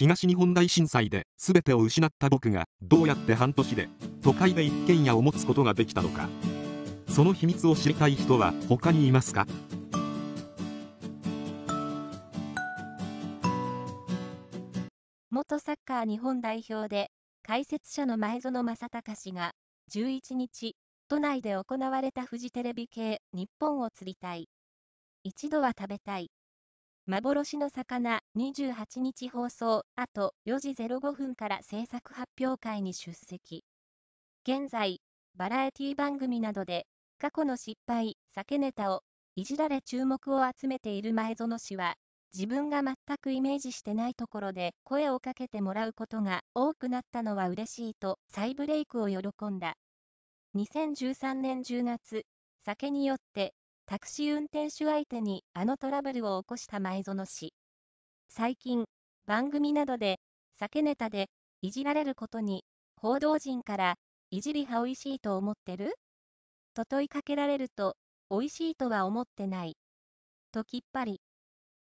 東日本大震災で全てを失った僕がどうやって半年で都会で一軒家を持つことができたのかその秘密を知りたい人は他にいますか元サッカー日本代表で解説者の前園正隆氏が11日都内で行われたフジテレビ系日本を釣りたい一度は食べたい幻の魚28日放送、あと4時05分から制作発表会に出席。現在、バラエティ番組などで、過去の失敗、酒ネタを、いじられ注目を集めている前園氏は、自分が全くイメージしてないところで声をかけてもらうことが多くなったのは嬉しいと再ブレイクを喜んだ。2013年10月、酒によってタクシー運転手相手にあのトラブルを起こした前園氏。最近、番組などで、酒ネタで、いじられることに、報道陣から、いじりは美味しいと思ってると問いかけられると、美味しいとは思ってない。ときっぱり。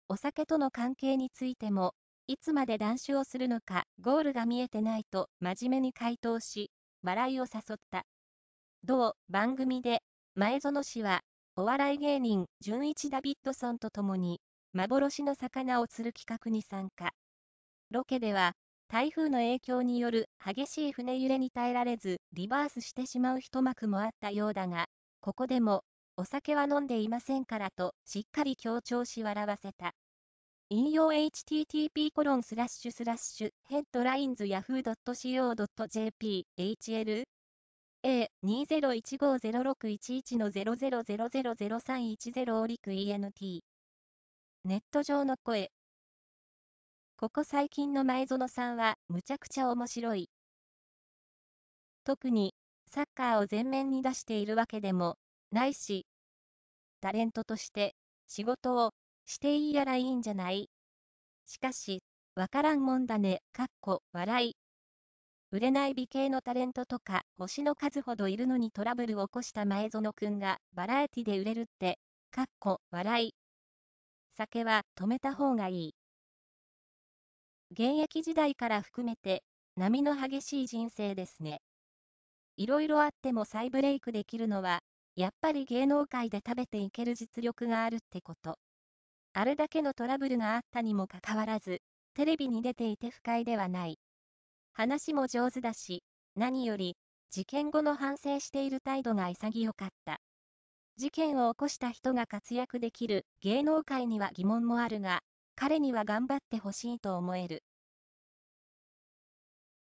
お酒との関係についても、いつまで断酒をするのか、ゴールが見えてないと真面目に回答し、笑いを誘った。同番組で、前園氏は、お笑い芸人、純一ダビッドソンと共に、幻の魚を釣る企画に参加。ロケでは、台風の影響による激しい船揺れに耐えられず、リバースしてしまう一幕もあったようだが、ここでも、お酒は飲んでいませんからと、しっかり強調し笑わせた。引用 http コロンスラッシュスラッシュヘッドラインズヤフー c o j p hl A20150611-0000310 オリク ENT。ネット上の声。ここ最近の前園さんは、むちゃくちゃ面白い。特に、サッカーを前面に出しているわけでも、ないし、タレントとして、仕事を、していいやらいいんじゃないしかし、わからんもんだね、かっこ、笑い。売れない美形のタレントとか、星の数ほどいるのにトラブルを起こした前園くんが、バラエティで売れるって、かっこ、笑い。酒は止めた方がいい。現役時代から含めて、波の激しい人生ですね。いろいろあっても再ブレイクできるのは、やっぱり芸能界で食べていける実力があるってこと。あれだけのトラブルがあったにもかかわらず、テレビに出ていて不快ではない。話も上手だし、何より、事件後の反省している態度が潔かった。事件を起こした人が活躍できる芸能界には疑問もあるが、彼には頑張ってほしいと思える。